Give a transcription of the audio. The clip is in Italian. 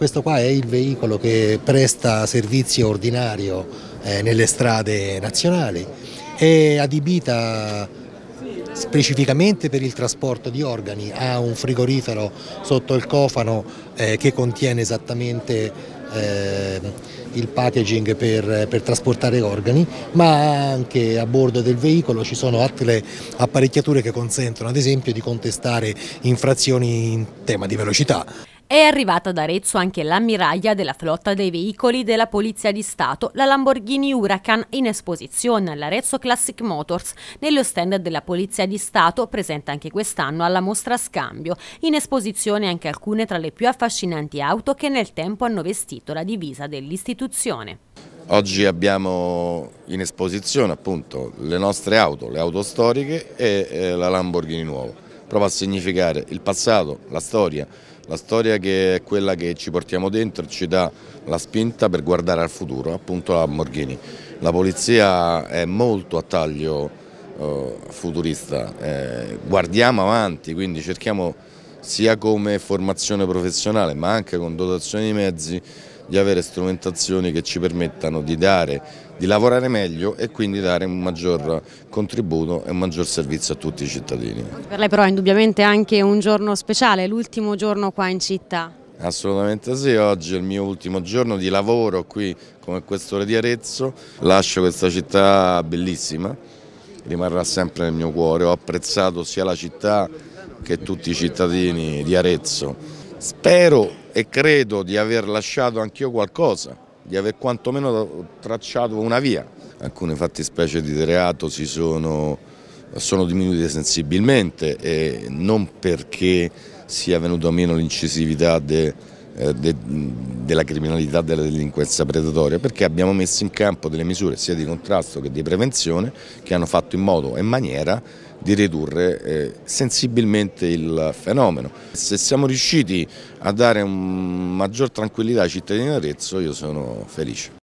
Questo qua è il veicolo che presta servizio ordinario eh, nelle strade nazionali, è adibita specificamente per il trasporto di organi, ha un frigorifero sotto il cofano eh, che contiene esattamente eh, il packaging per, per, trasportare organi, ma anche a bordo del veicolo ci sono altre apparecchiature che consentono ad esempio di contestare infrazioni in tema di velocità. È arrivata ad Arezzo anche l'ammiraglia della flotta dei veicoli della Polizia di Stato, la Lamborghini Huracan, in esposizione all'Arezzo Classic Motors, nello stand della Polizia di Stato, presente anche quest'anno alla mostra Scambio. In esposizione anche alcune tra le più affascinanti auto che nel tempo hanno vestito la divisa dell'istituzione. Oggi abbiamo in esposizione appunto le nostre auto, le auto storiche e eh, la Lamborghini nuova. Prova a significare il passato, la storia, la storia che è quella che ci portiamo dentro ci dà la spinta per guardare al futuro, appunto la Lamborghini. La polizia è molto a taglio eh, futurista, eh, guardiamo avanti, quindi cerchiamo sia come formazione professionale ma anche con dotazione di mezzi di avere strumentazioni che ci permettano di dare, di lavorare meglio e quindi dare un maggior contributo e un maggior servizio a tutti i cittadini. Per lei però è indubbiamente anche un giorno speciale, l'ultimo giorno qua in città. Assolutamente sì, oggi è il mio ultimo giorno di lavoro qui come questore di Arezzo, lascio questa città bellissima, rimarrà sempre nel mio cuore, ho apprezzato sia la città che tutti i cittadini di Arezzo. Spero e credo di aver lasciato anch'io qualcosa, di aver quantomeno tracciato una via. Alcune fattispecie di reato si sono, sono diminuite sensibilmente e non perché sia venuta meno l'incisività de, eh, de, della criminalità della delinquenza predatoria perché abbiamo messo in campo delle misure sia di contrasto che di prevenzione che hanno fatto in modo e maniera di ridurre eh, sensibilmente il fenomeno. Se siamo riusciti a dare un maggior tranquillità ai cittadini di Arezzo io sono felice.